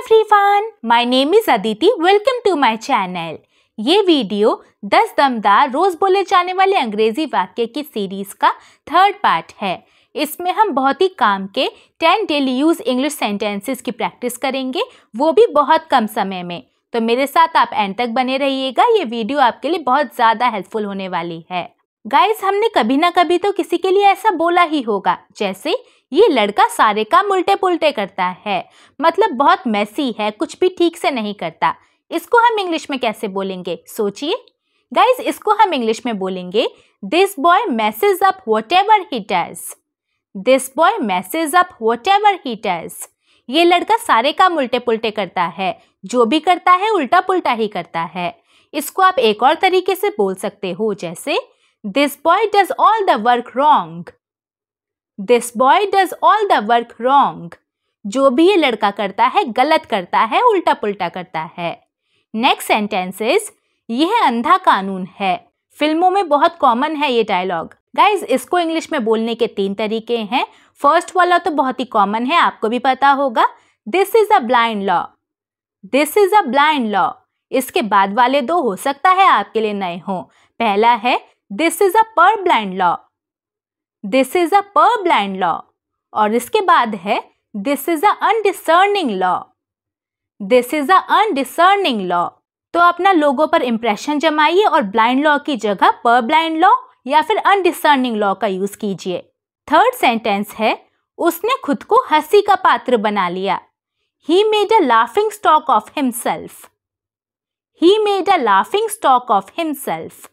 Everyone my name is Aditi welcome to my channel ये video 10 दमदार रोज बोले जाने वाले अंग्रेजी वाक्य की सीरीज का थर्ड पार्ट है इसमें हम बहुत ही काम के 10 डेली यूज इंग्लिश सेंटेंसेस की प्रैक्टिस करेंगे वो भी बहुत कम समय में तो मेरे साथ आप एंड तक बने रहिएगा ये वीडियो आपके लिए बहुत ज़्यादा हेल्पफुल होने वाली है गाइस हमने कभी ना कभी तो किसी के लिए ऐसा बोला ही होगा जैसे ये लड़का सारे काम उल्टे पुलटे करता है मतलब बहुत मैसी है कुछ भी ठीक से नहीं करता इसको हम इंग्लिश में कैसे बोलेंगे सोचिए गाइस इसको हम इंग्लिश में बोलेंगे this boy messes up whatever he touches this boy messes up whatever he touches ये लड़का सारे काम उल्टे पुलटे करता है जो भी करता है उल्टा पुलटा ही करता है इसको आप एक और तरीके से बोल सकते हो जैसे This boy does all the work wrong. this boy does all the work wrong जो भी ये लड़का करता है गलत करता है उल्टा पुल्टा करता है नेक्स्ट सेंटेंस इज यह अंधा कानून है फिल्मों में बहुत कॉमन है ये डायलॉग गाइज इसको इंग्लिश में बोलने के तीन तरीके हैं फर्स्ट वाला तो बहुत ही कॉमन है आपको भी पता होगा this is a blind law this is a blind law इसके बाद वाले दो हो सकता है आपके लिए नए हों पहला है this is a purblind law this is a purblind law और इसके बाद है this is a undiscerning law this is a undiscerning law तो अपना लोगों पर इम्प्रेशन जमाइए और ब्लाइंड लॉ की जगह पर ब्लाइंड लॉ या फिर अनडिसर्निंग लॉ का यूज कीजिए थर्ड सेंटेंस है उसने खुद को हंसी का पात्र बना लिया he made a laughing stock of himself he made a laughing stock of himself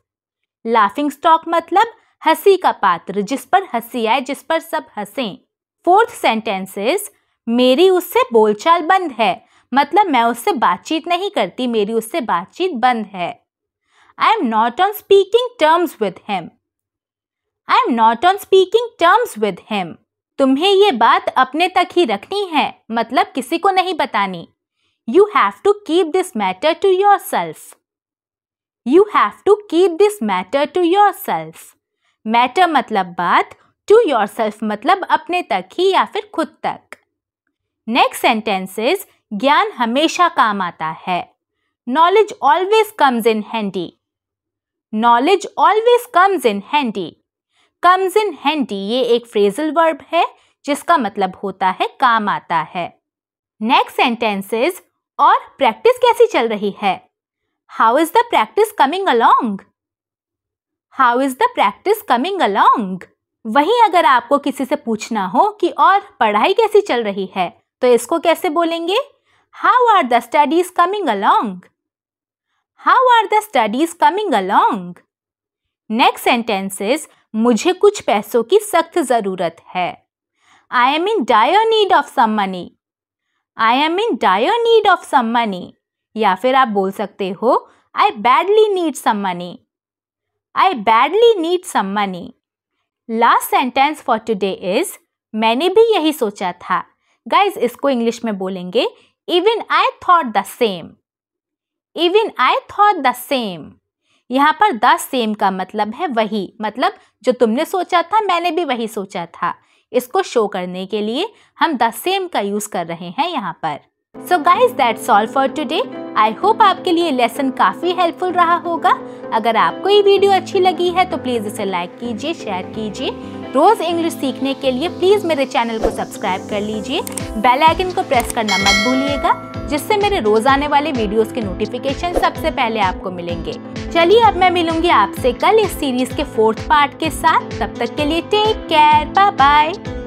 laughing stock मतलब हंसी का पात्र जिस पर हंसी आए जिस पर सब हंसें फोर्थ सेंटेंस इज मेरी उससे बोलचाल बंद है मतलब मैं उससे बातचीत नहीं करती मेरी उससे बातचीत बंद है I am not on speaking terms with him I am not on speaking terms with him तुम्हें ये बात अपने तक ही रखनी है मतलब किसी को नहीं बतानी you have to keep this matter to yourself you have to keep this matter to yourself matter मतलब बात टू योर सेल्फ मतलब अपने तक ही या फिर खुद तक नेक्स्ट सेंटेंस इज ज्ञान हमेशा काम आता है knowledge always comes in handy knowledge always comes in handy comes in handy ये एक फ्रेजल वर्ब है जिसका मतलब होता है काम आता है नेक्स्ट सेंटेंसेस और प्रैक्टिस कैसी चल रही है How is the practice coming along? How is the practice coming along? वहीं अगर आपको किसी से पूछना हो कि और पढ़ाई कैसी चल रही है तो इसको कैसे बोलेंगे how are the studies coming along how are the studies coming along next sentence is मुझे कुछ पैसों की सख्त ज़रूरत है I am in dire need of some money I am in dire need of some money या फिर आप बोल सकते हो I badly need some money I badly need some money last sentence for today is मैंने भी यही सोचा था गाइज इसको इंग्लिश में बोलेंगे even I thought the same even I thought the same यहाँ पर द सेम का मतलब है वही मतलब जो तुमने सोचा था मैंने भी वही सोचा था इसको शो करने के लिए हम द सेम का यूज़ कर रहे हैं यहाँ पर so guys that's all for today I hope आपके लिए लेसन काफ़ी हेल्पफुल रहा होगा अगर आपको ये वीडियो अच्छी लगी है तो प्लीज़ इसे लाइक कीजिए शेयर कीजिए रोज़ इंग्लिश सीखने के लिए प्लीज़ मेरे चैनल को सब्सक्राइब कर लीजिए बेल आइकन को प्रेस करना मत भूलिएगा जिससे मेरे रोज़ आने वाले वीडियोस के नोटिफिकेशन सबसे पहले आपको मिलेंगे चलिए अब मैं मिलूंगी आपसे कल इस सीरीज के फोर्थ पार्ट के साथ तब तक के लिए टेक केयर बाय बाय